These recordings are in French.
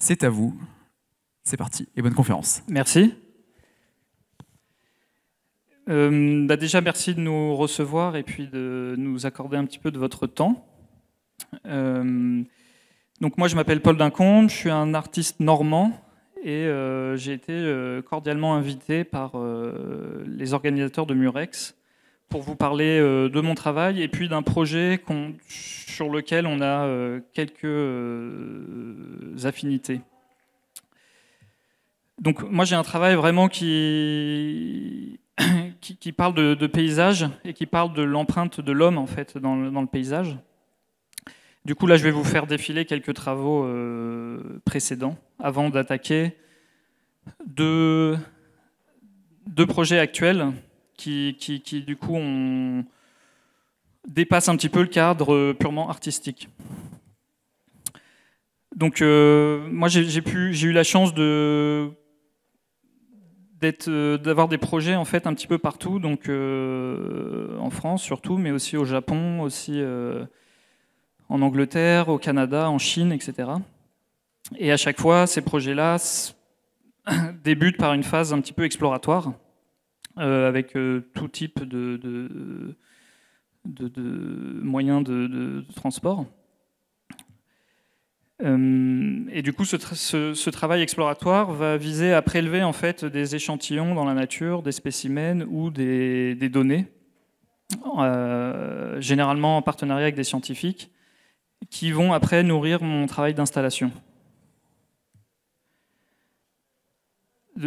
C'est à vous. C'est parti et bonne conférence. Merci. Euh, bah déjà, merci de nous recevoir et puis de nous accorder un petit peu de votre temps. Euh, donc moi, je m'appelle Paul Dincombe, je suis un artiste normand et euh, j'ai été cordialement invité par les organisateurs de Murex pour vous parler euh, de mon travail et puis d'un projet sur lequel on a euh, quelques euh, affinités. Donc moi j'ai un travail vraiment qui, qui, parle de, paysage et qui parle de l'empreinte de l'homme en fait dans le, paysage. Du coup là je vais vous faire défiler quelques travaux précédents avant d'attaquer deux projets actuels qui, du coup, dépassent dépasse un petit peu le cadre euh, purement artistique. Donc, euh, moi, j'ai eu la chance de euh, d'avoir des projets en fait un petit peu partout donc en France surtout mais aussi au Japon aussi en Angleterre au Canada en Chine etc et à chaque fois ces projets là débutent par une phase un petit peu exploratoire euh, avec euh, tout type de, moyens de, transport. Euh, et du coup, ce, travail exploratoire va viser à prélever en fait des échantillons dans la nature, des spécimens ou des, données, généralement en partenariat avec des scientifiques, qui vont après nourrir mon travail d'installation.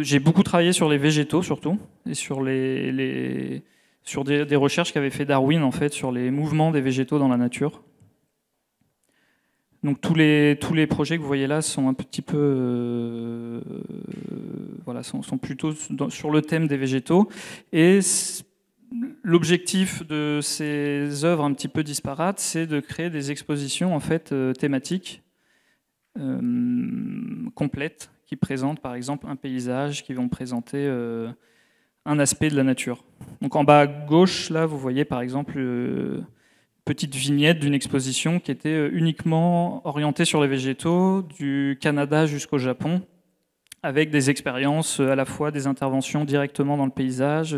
j'ai beaucoup travaillé sur les végétaux surtout, et sur, les, sur des, recherches qu'avait fait Darwin en fait sur les mouvements des végétaux dans la nature. Donc tous les, tous les projets que vous voyez là sont un petit peu euh, voilà sont, plutôt sur le thème des végétaux et l'objectif de ces œuvres un petit peu disparates c'est de créer des expositions en fait euh, thématiques euh, complètes qui présentent par exemple un paysage, qui vont présenter euh, un aspect de la nature. Donc en bas à gauche, là, vous voyez par exemple une euh, petite vignette d'une exposition qui était euh, uniquement orientée sur les végétaux, du Canada jusqu'au Japon, avec des expériences à la fois des interventions directement dans le paysage,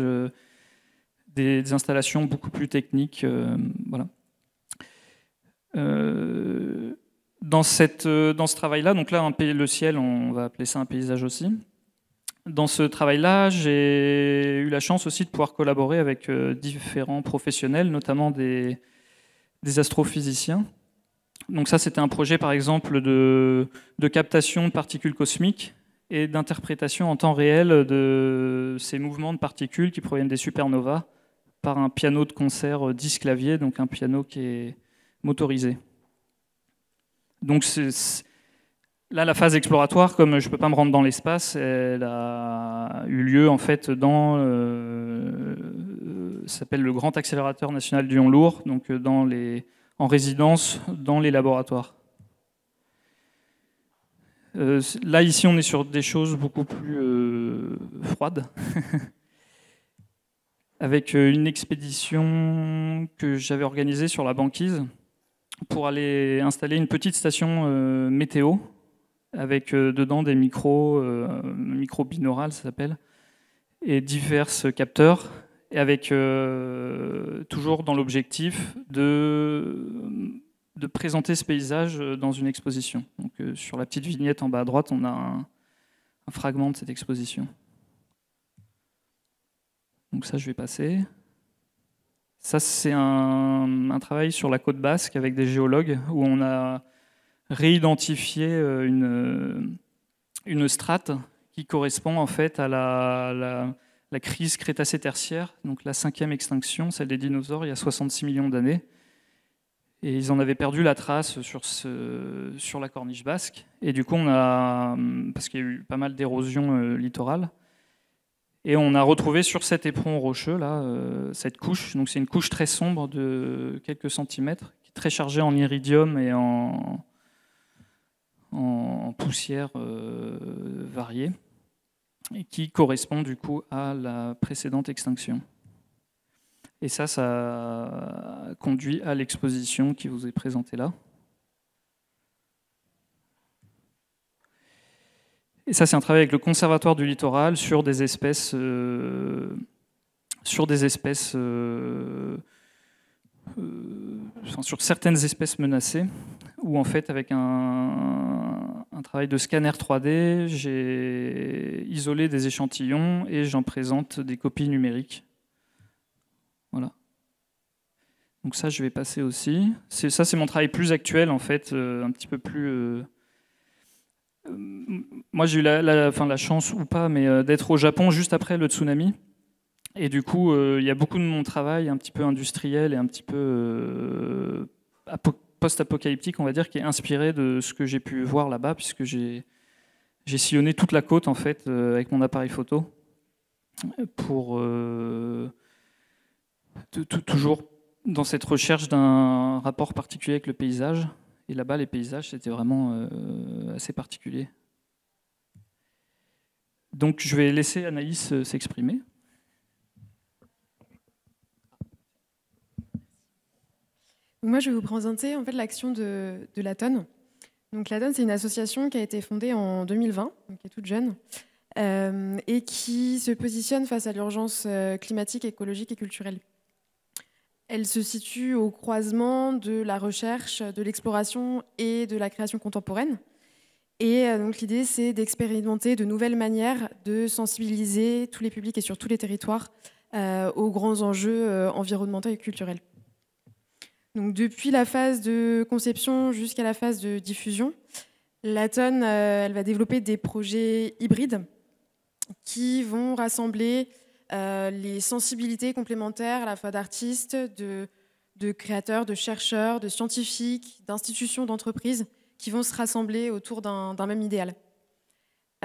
des, installations beaucoup plus techniques. voilà. Euh, dans, ce travail-là, donc là, le ciel, on va appeler ça un paysage aussi. Dans ce travail-là, j'ai eu la chance aussi de pouvoir collaborer avec euh, différents professionnels, notamment des, astrophysiciens. Donc ça, c'était un projet, par exemple, de, de captation de particules cosmiques et d'interprétation en temps réel de ces mouvements de particules qui proviennent des supernovas par un piano de concert 10 euh, claviers, donc un piano qui est motorisé. Donc là, la phase exploratoire, comme je ne peux pas me rendre dans l'espace, elle a eu lieu en fait dans euh, s'appelle le Grand Accélérateur National du Lourd, donc euh, en résidence dans les laboratoires. Euh, là, ici, on est sur des choses beaucoup plus froides. avec une expédition que j'avais organisée sur la banquise, pour aller installer une petite station euh, météo avec euh, dedans des micros, euh, micro binaural ça s'appelle, et divers capteurs, et avec toujours dans l'objectif de, présenter ce paysage dans une exposition. sur la petite vignette en bas à droite, on a un fragment de cette exposition. Donc ça, je vais passer. Ça, c'est un, travail sur la côte basque avec des géologues où on a réidentifié euh, euh, une, strate qui correspond en fait à la, crise crétacé tertiaire donc la cinquième extinction, celle des dinosaures, il y a 66 millions d'années. Et ils en avaient perdu la trace sur, sur la corniche basque. Et du coup, on a, parce qu'il y a eu pas mal d'érosion euh, littorale, et on a retrouvé sur cet éperon rocheux, là, euh, cette couche. Donc c'est une couche très sombre de quelques centimètres, qui très chargée en iridium et en, poussière euh, variée, et qui correspond du coup à la précédente extinction. Et ça, ça conduit à l'exposition qui vous est présentée là. Et ça, c'est un travail avec le Conservatoire du Littoral sur des espèces, euh, sur des espèces, euh, euh, sur certaines espèces menacées, où en fait, avec un travail de scanner 3D, j'ai isolé des échantillons et j'en présente des copies numériques. Voilà. Donc ça, je vais passer aussi. Ça, c'est mon travail plus actuel, en fait, un petit peu plus moi, j'ai eu la, la chance ou pas, mais euh, d'être au Japon juste après le tsunami. Et du coup, euh, il y a beaucoup de mon travail un petit peu industriel et un petit peu euh, post-apocalyptique, on va dire, qui est inspiré de ce que j'ai pu voir là-bas, puisque j'ai sillonné toute la côte, en fait, avec mon appareil photo, pour toujours dans cette recherche d'un rapport particulier avec le paysage. Et là-bas, les paysages, c'était vraiment euh, assez particulier. Donc je vais laisser Anaïs euh, s'exprimer. Moi, je vais vous présenter en fait l'action de, l'ATON. la tonne. Donc la c'est une association qui a été fondée en 2020, qui est toute jeune, euh, et qui se positionne face à l'urgence climatique, écologique et culturelle. Elle se situe au croisement de la recherche, de l'exploration et de la création contemporaine. Et euh, donc l'idée, c'est d'expérimenter de nouvelles manières de sensibiliser tous les publics et sur tous les territoires euh, aux grands enjeux euh, environnementaux et culturels. Donc depuis la phase de conception jusqu'à la phase de diffusion, la elle va développer des projets hybrides qui vont rassembler euh, les sensibilités complémentaires à la fois d'artistes, de, créateurs, de chercheurs, de scientifiques, d'institutions, d'entreprises qui vont se rassembler autour d'un même idéal.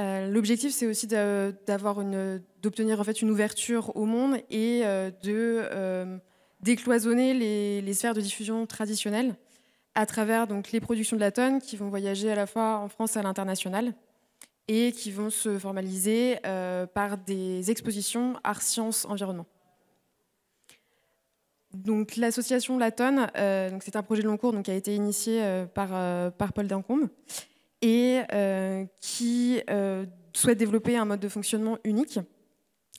Euh, l'objectif, c'est aussi d'obtenir en fait une ouverture au monde et euh, de décloisonner les, sphères de diffusion traditionnelles à travers donc les productions de la tonne qui vont voyager à la fois en France et à l'international et qui vont se formaliser euh, par des expositions art, sciences, environnement. Donc l'association Latone, euh, donc c'est un projet de long cours donc, qui a été initié euh, par, par, Paul Duncombe et qui souhaite développer un mode de fonctionnement unique.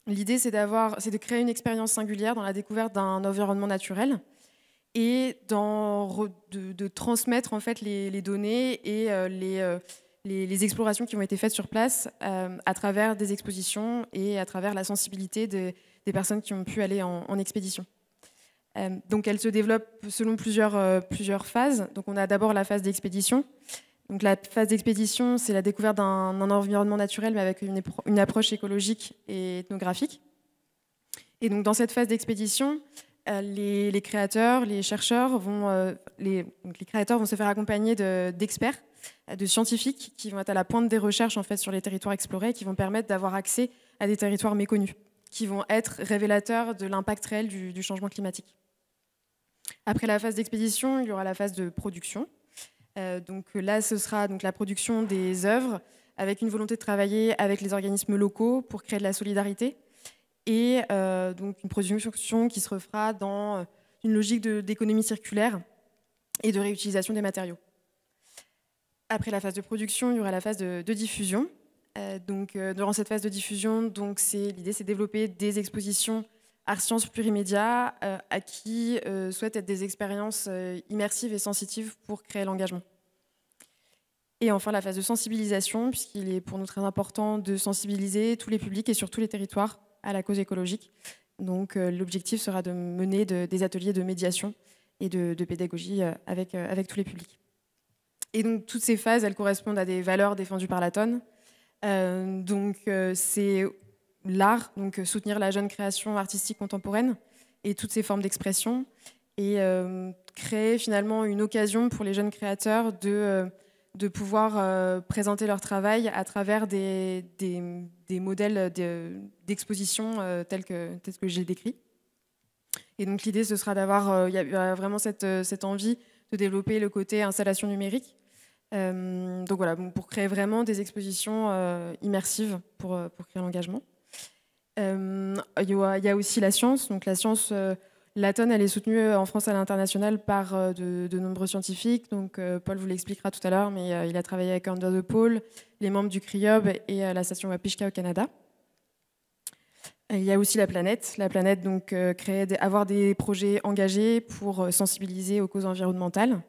L'idée, c'est, d'avoir, c'est de créer une expérience singulière dans la découverte d'un environnement naturel et dans, de, transmettre en fait les données et les les, explorations qui ont été faites sur place euh, à travers des expositions et à travers la sensibilité des personnes qui ont pu aller en, expédition. Euh, donc elle se développe selon euh, plusieurs, phases. Donc on a d'abord la phase d'expédition. Donc la phase d'expédition, c'est la découverte d'un environnement naturel mais avec une, approche écologique et ethnographique. Et donc dans cette phase d'expédition, les, créateurs, les chercheurs vont, les, créateurs vont se faire accompagner d'experts euh, de scientifiques qui vont être à la pointe des recherches en fait, sur les territoires explorés qui vont permettre d'avoir accès à des territoires méconnus, qui vont être révélateurs de l'impact réel du, changement climatique. Après la phase d'expédition, il y aura la phase de production. Euh, donc là, ce sera donc, la production des œuvres avec une volonté de travailler avec les organismes locaux pour créer de la solidarité et euh, donc une production qui se refera dans une logique d'économie circulaire et de réutilisation des matériaux. Après la phase de production, il y aura la phase de, diffusion. Euh, donc, euh, durant cette phase de diffusion, donc l'idée, c'est de développer des expositions art sciences plurimédia euh, à qui souhaitent être des expériences immersives et sensitives pour créer l'engagement. Et enfin, la phase de sensibilisation, puisqu'il est pour nous très important de sensibiliser tous les publics et sur tous les territoires à la cause écologique. Donc, l'objectif sera de mener des ateliers de médiation et de, de pédagogie avec, avec tous les publics. Et donc toutes ces phases, elles correspondent à des valeurs défendues par la tonne. Euh, donc euh, c'est l'art, donc euh, soutenir la jeune création artistique contemporaine et toutes ses formes d'expression, et créer finalement une occasion pour les jeunes créateurs de, de pouvoir présenter leur travail à travers des, des, modèles d'exposition tels que, que j'ai décrit. Et donc l'idée, ce sera d'avoir, il y a vraiment cette, cette envie de développer le côté installation numérique euh, donc voilà, pour créer vraiment des expositions euh, immersives pour, euh, pour créer l'engagement. Il y, a aussi la science. Donc la science, la tonne, elle est soutenue en France à l'international par de, nombreux scientifiques. Donc Paul vous l'expliquera tout à l'heure, mais il a travaillé avec Under De Paul, les membres du CRIOB et la station Wapishka au Canada. il y a aussi la planète. La planète, donc, créer, avoir des projets engagés pour sensibiliser aux causes environnementales.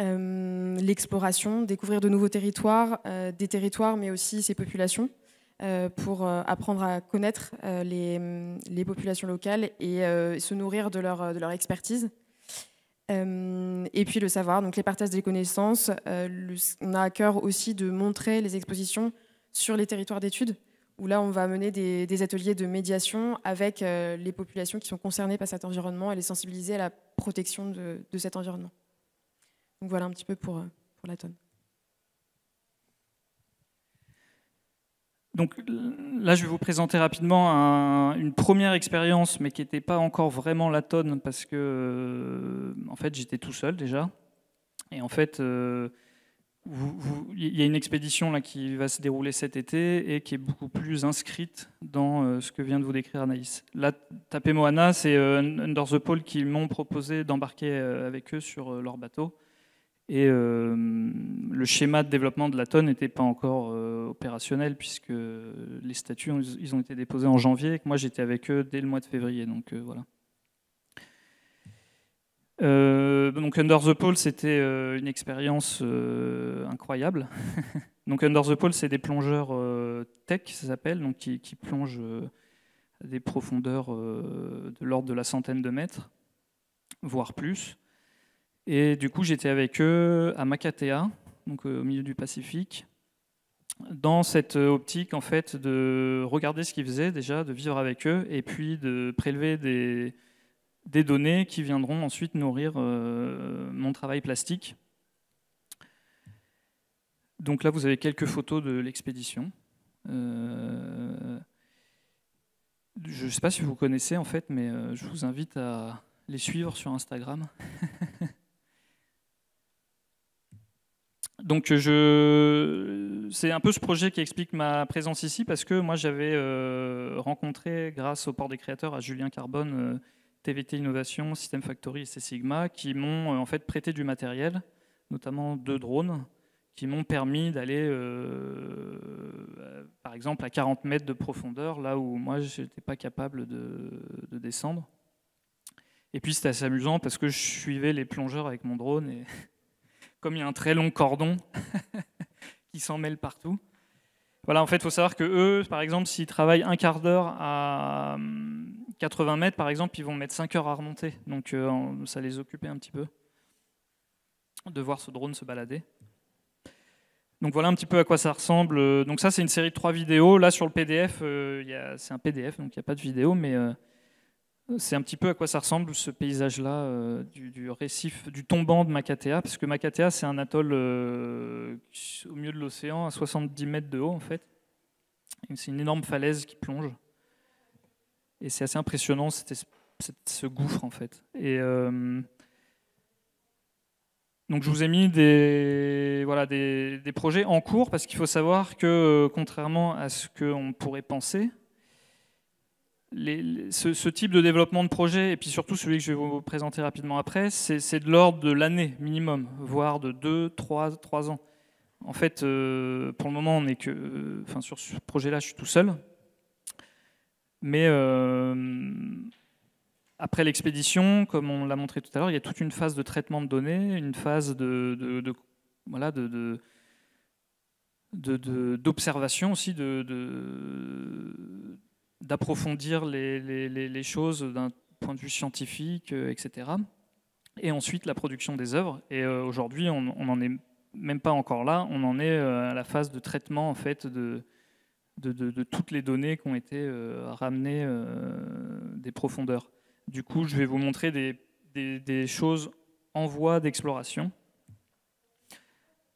Euh, l'exploration, découvrir de nouveaux territoires, euh, des territoires, mais aussi ces populations, euh, pour apprendre à connaître les, mm, les, populations locales et se nourrir de leur, de leur expertise. et puis le savoir, donc les partages des connaissances. on a à cœur aussi de montrer les expositions sur les territoires d'études, où là on va mener des, ateliers de médiation avec les populations qui sont concernées par cet environnement et les sensibiliser à la protection de cet environnement. Donc voilà un petit peu pour, pour la tonne. Donc là, je vais vous présenter rapidement une première expérience, mais qui n'était pas encore vraiment la tonne, parce que en fait, j'étais tout seul déjà. Et en fait, il y a une expédition là, qui va se dérouler cet été et qui est beaucoup plus inscrite dans ce que vient de vous décrire Anaïs. Là, Tapé Moana, c'est Under the Pole qui m'ont proposé d'embarquer avec eux sur leur bateau. Et euh, le schéma de développement de la tonne n'était pas encore euh, opérationnel puisque les statuts, ils ont été déposés en janvier et que moi j'étais avec eux dès le mois de février. Donc euh, donc Under the Pole, c'était une expérience incroyable. donc Under the Pole, c'est des plongeurs tech, ça s'appelle, qui, qui plongent à des profondeurs de l'ordre de la centaine de mètres, voire plus. Et du coup, j'étais avec eux à Makatea, donc euh, au milieu du Pacifique, dans cette euh, optique en fait de regarder ce qu'ils faisaient déjà, de vivre avec eux, et puis de prélever des, données qui viendront ensuite nourrir euh, mon travail plastique. Donc là, vous avez quelques photos de l'expédition. je ne sais pas si vous connaissez en fait, mais je vous invite à les suivre sur Instagram. Donc je, c'est un peu ce projet qui explique ma présence ici parce que moi j'avais euh, rencontré grâce au port des créateurs à Julien Carbone, TVT euh, Innovation, System Factory et C Sigma qui m'ont euh, en fait prêté du matériel, notamment deux drones qui m'ont permis d'aller par exemple à 40 mètres de profondeur là où moi je n'étais pas capable de, de descendre. Et puis c'était assez amusant parce que je suivais les plongeurs avec mon drone et comme il y a un très long cordon qui s'en mêle partout. Voilà, en fait, il faut savoir que eux, par exemple, s'ils travaillent un quart d'heure à 80 hum, mètres, par exemple, ils vont mettre 5 heures à remonter. Donc euh, ça les occupait un petit peu de voir ce drone se balader. Donc voilà un petit peu à quoi ça ressemble. Euh, donc ça, c'est une série de trois vidéos. Là, sur le PDF, euh, c'est un PDF, donc il n'y a pas de vidéo, mais c'est un petit peu à quoi ça ressemble ce paysage-là euh, du, récif, du tombant de Makatea, parce que Makatea c'est un atoll euh, au milieu de l'océan, à 70 mètres de haut en fait. C'est une énorme falaise qui plonge, et c'est assez impressionnant cette, ce gouffre en fait. Et euh, donc je vous ai mis des, voilà, des, des projets en cours parce qu'il faut savoir que contrairement à ce qu'on pourrait penser, les, ce, type de développement de projet, et puis surtout celui que je vais vous présenter rapidement après, c'est de l'ordre de l'année minimum, voire de 2, 3, 3 ans. En fait, euh, pour le moment, on est que, euh, enfin, sur ce projet-là, je suis tout seul. Mais euh, après l'expédition, comme on l'a montré tout à l'heure, il y a toute une phase de traitement de données, une phase de, de voilà, de, d'observation aussi de, d'approfondir les, choses d'un point de vue scientifique, euh, etc. Et ensuite la production des œuvres. Et euh, aujourd'hui, on n'en est même pas encore là. On en est euh, à la phase de traitement en fait de, de, toutes les données qui ont été ramenées des profondeurs. Du coup, je vais vous montrer des, choses en voie d'exploration.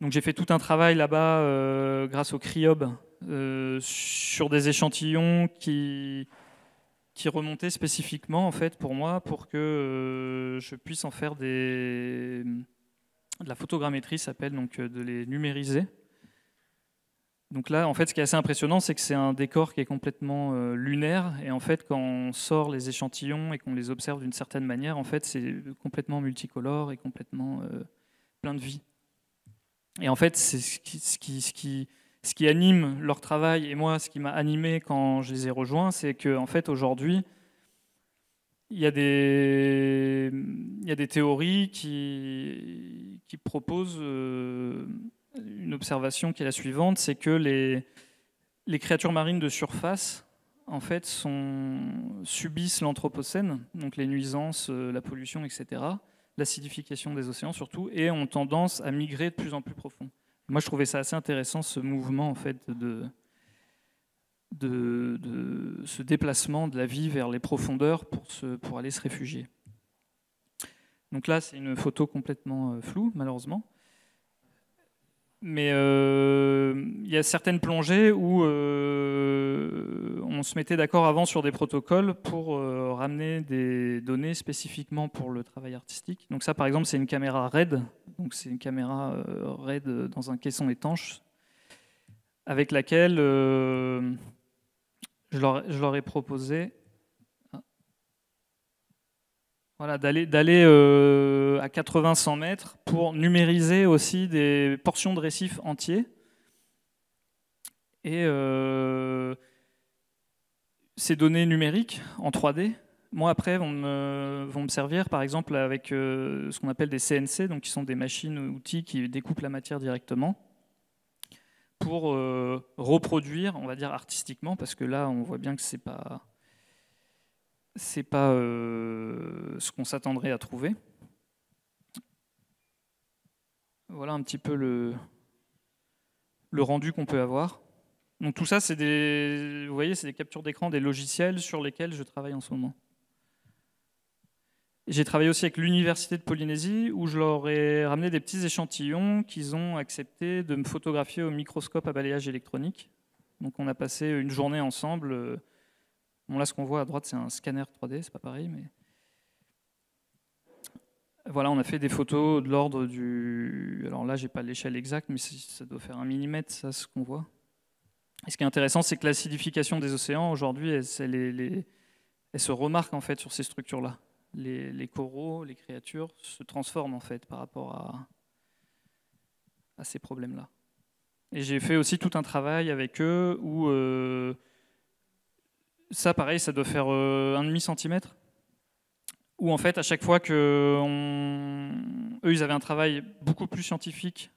Donc j'ai fait tout un travail là-bas grâce au CRIOB, euh, sur des échantillons qui, qui remontaient spécifiquement en fait pour moi pour que euh, je puisse en faire des de la photogrammétrie s'appelle donc euh, de les numériser. Donc là, en fait, ce qui est assez impressionnant, c'est que c'est un décor qui est complètement lunaire. Et en fait, quand on sort les échantillons et qu'on les observe d'une certaine manière, en fait, c'est complètement multicolore et complètement plein de vie. Et en fait, c'est ce qui, ce qui ce qui anime leur travail et moi, ce qui m'a animé quand je les ai rejoints, c'est qu'en en fait, aujourd'hui, il y, a des, théories qui, proposent euh, une observation qui est la suivante, c'est que les, créatures marines de surface, en fait, subissent l'anthropocène, donc les nuisances, euh, la pollution, etc., l'acidification des océans surtout, et ont tendance à migrer de plus en plus profond. Moi, je trouvais ça assez intéressant, ce mouvement, en fait, de, ce déplacement de la vie vers les profondeurs pour, aller se réfugier. Donc là, c'est une photo complètement euh, floue, malheureusement. Mais euh, il y a certaines plongées où euh, on se mettait d'accord avant sur des protocoles pour ramener des données spécifiquement pour le travail artistique. Donc ça, par exemple, c'est une caméra RED, donc c'est une caméra euh, RAID euh, dans un caisson étanche avec laquelle euh, je, leur, ai proposé ah, voilà, d'aller à 80-100 mètres pour numériser aussi des portions de récifs entiers. Et ces données numériques en 3D, moi, après, vont me, vont me servir, par exemple, avec euh, ce qu'on appelle des CNC, donc qui sont des machines, outils qui découpent la matière directement, pour euh, reproduire, on va dire artistiquement, parce que là, on voit bien que c'est pas, c'est pas euh, ce qu'on s'attendrait à trouver. Voilà un petit peu le, le rendu qu'on peut avoir. Donc tout ça, c'est des, vous voyez, c'est des captures d'écran, des logiciels sur lesquels je travaille en ce moment. J'ai travaillé aussi avec l'Université de Polynésie où je leur ai ramené des petits échantillons qu'ils ont accepté de me photographier au microscope à balayage électronique. Donc on a passé une journée ensemble. Euh, bon là ce qu'on voit à droite c'est un scanner 3D, c'est pas pareil mais voilà, on a fait des photos de l'ordre du alors là j'ai pas l'échelle exacte mais ça doit faire un millimètre ça ce qu'on voit. Et ce qui est intéressant c'est que l'acidification des océans aujourd'hui elle, elle se remarque en fait sur ces structures là les, coraux, les créatures se transforment en fait par rapport à, ces problèmes-là. Et j'ai fait aussi tout un travail avec eux où euh, ça, pareil, ça doit faire euh, un demi centimètre. Où en fait, à chaque fois que ils avaient un travail beaucoup plus scientifique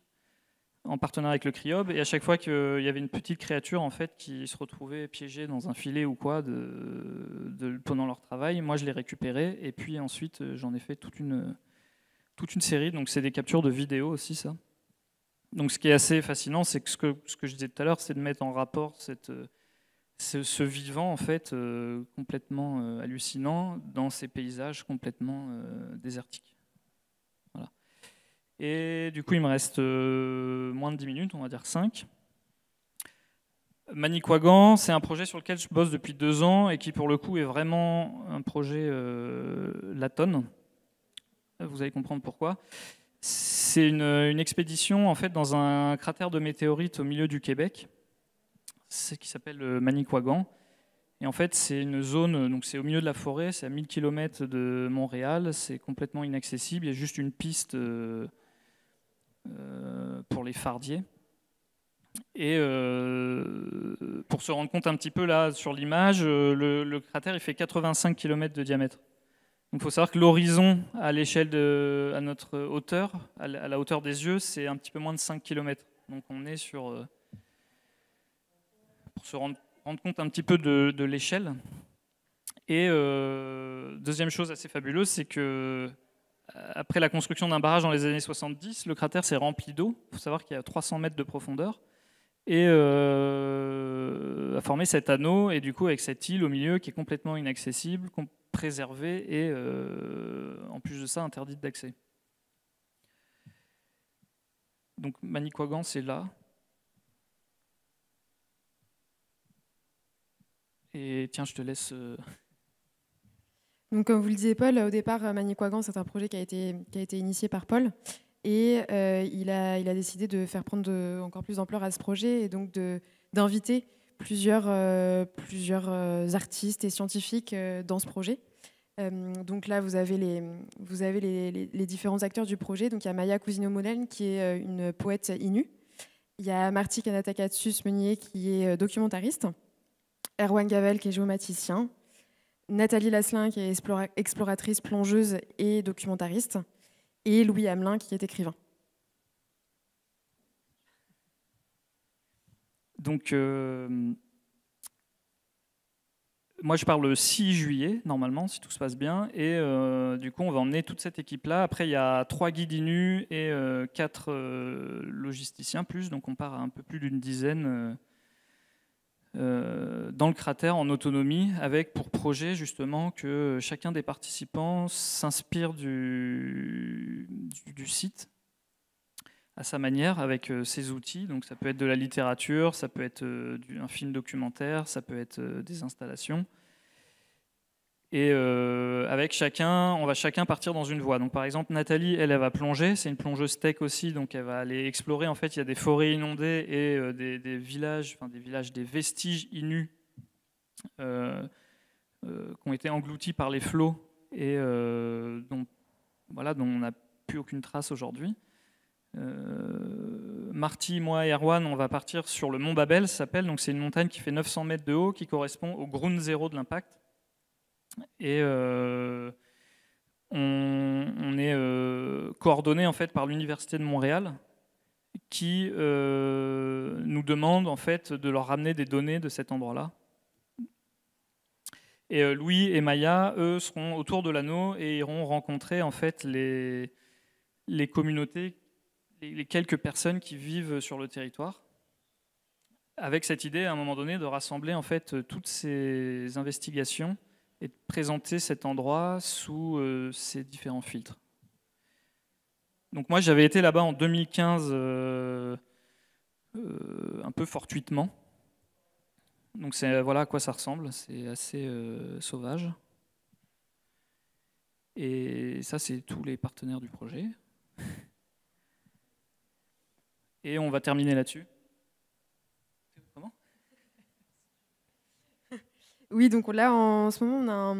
en partenariat avec le Criob. Et à chaque fois qu'il y avait une petite créature en fait qui se retrouvait piégée dans un filet ou quoi de, pendant leur travail, moi je les récupérais. Et puis ensuite, euh, j'en ai fait toute une, toute une série. Donc c'est des captures de vidéos aussi, ça. Donc ce qui est assez fascinant, c'est que ce, que ce que je disais tout à l'heure, c'est de mettre en rapport cette, ce, vivant en fait euh, complètement euh, hallucinant dans ces paysages complètement désertiques. Et du coup, il me reste euh, moins de 10 minutes, on va dire 5. Manicouagan, c'est un projet sur lequel je bosse depuis deux ans et qui, pour le coup, est vraiment un projet la euh, latone. Vous allez comprendre pourquoi. C'est une, une, expédition en fait dans un cratère de météorites au milieu du Québec, qui s'appelle euh, Manicouagan. Et en fait, c'est une zone, donc c'est au milieu de la forêt, c'est à 1000 km de Montréal, c'est complètement inaccessible, il y a juste une piste. Euh, pour les fardiers. Et euh, pour se rendre compte un petit peu là sur l'image, euh, le, cratère il fait 85 km de diamètre. il faut savoir que l'horizon à l'échelle de à notre hauteur, à la hauteur des yeux, c'est un petit peu moins de 5 km. Donc on est sur pour se rendre, compte un petit peu de, l'échelle. Et deuxième chose assez fabuleuse, c'est que euh, après la construction d'un barrage dans les années 70, le cratère s'est rempli d'eau. Il faut savoir qu'il y a 300 mètres de profondeur. Et euh, a formé cet anneau, et du coup, avec cette île au milieu qui est complètement inaccessible, préservée et euh, en plus de ça, interdite d'accès. Donc Manicouagan, c'est là. Et tiens, je te laisse. Donc, comme vous le disiez, Paul, au départ, euh, Manicouagan, c'est un projet qui a été, qui a été initié par Paul. Et euh, il, a, il a décidé de faire prendre de, encore plus d'ampleur à ce projet et donc d'inviter plusieurs, euh, plusieurs artistes et scientifiques dans ce projet. donc là, vous avez, les, vous avez les, les, différents acteurs du projet. Donc il y a Maya cousino qui est une poète inu, Il y a Marty kanatakatsus Meunier, qui est documentariste. Erwan Gavel, qui est géomaticien. Nathalie Lasselin, qui est exploratrice, plongeuse et documentariste, et Louis Hamelin, qui est écrivain. Donc, euh, moi, je parle le 6 juillet, normalement, si tout se passe bien. Et euh, du coup, on va emmener toute cette équipe-là. Après, il y a trois guides INU et euh, quatre logisticiens plus. Donc, on part à un peu plus d'une dizaine euh, dans le cratère en autonomie, avec pour projet justement que chacun des participants s'inspire du, site à sa manière, avec euh, ses outils. Donc ça peut être de la littérature, ça peut être euh, un film documentaire, ça peut être des installations. Et euh, avec chacun, on va chacun partir dans une voie. Donc par exemple, Nathalie, elle, va plonger. C'est une plongeuse tech aussi, donc elle va aller explorer. En fait, il y a des forêts inondées et euh, des, villages, enfin des villages, des vestiges inus euh, qui ont été engloutis par les flots et dont, voilà, dont on n'a plus aucune trace aujourd'hui. Marty, moi et Erwan, on va partir sur le mont Babel, s'appelle. Donc c'est une montagne qui fait 900 mètres de haut, qui correspond au ground zéro de l'impact. Et euh, on, est euh, coordonné en fait par l'université de Montréal qui euh, nous demande en fait de leur ramener des données de cet endroit-là. Et Louis et Maya, eux, seront autour de l'anneau et iront rencontrer en fait les, les communautés, les, quelques personnes qui vivent sur le territoire, avec cette idée à un moment donné de rassembler en fait toutes ces investigations et de présenter cet endroit sous euh, ces différents filtres. Donc moi j'avais été là-bas en 2015 euh, euh, un peu fortuitement. Donc c'est voilà à quoi ça ressemble, c'est assez sauvage. Et ça c'est tous les partenaires du projet. Et on va terminer là-dessus. Oui, donc là, en ce moment,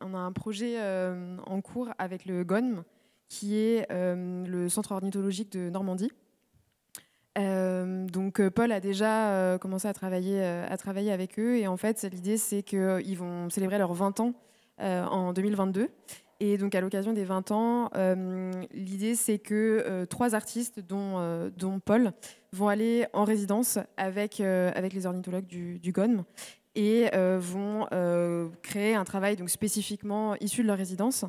on a un, projet euh, en cours avec le GONM, qui est euh, le Centre ornithologique de Normandie. Euh, donc Paul a déjà commencé à travailler, à travailler avec eux et en fait l'idée c'est qu'ils vont célébrer leurs 20 ans en 2022 et donc à l'occasion des 20 ans l'idée c'est que trois artistes dont, dont Paul vont aller en résidence avec, avec les ornithologues du, du GONM et euh, vont euh, créer un travail donc, spécifiquement issu de leur résidence.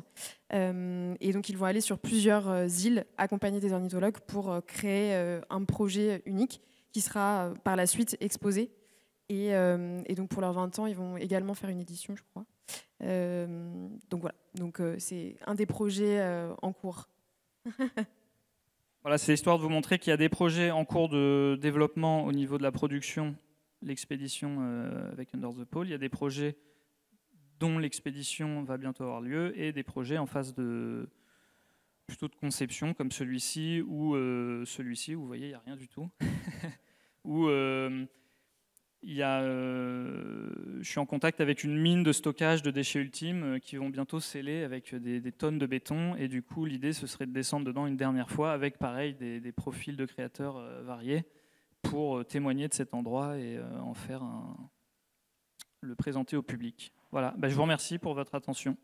Euh, et donc ils vont aller sur plusieurs îles accompagnés des ornithologues pour créer un projet unique qui sera par la suite exposé. Et, donc pour leurs 20 ans, ils vont également faire une édition, je crois. donc voilà, donc, c'est un des projets en cours. Voilà, c'est histoire de vous montrer qu'il y a des projets en cours de développement au niveau de la production l'expédition euh, avec Under the Pole. Il y a des projets dont l'expédition va bientôt avoir lieu et des projets en phase de plutôt de conception comme celui-ci ou euh, celui-ci où vous voyez il n'y a rien du tout Ou euh, il je suis en contact avec une mine de stockage de déchets ultimes qui vont bientôt sceller avec des, tonnes de béton. Et du coup, l'idée, ce serait de descendre dedans une dernière fois avec, pareil, des, des profils de créateurs variés pour euh, témoigner de cet endroit et euh, en faire un, le présenter au public. Voilà, ben, je vous remercie pour votre attention.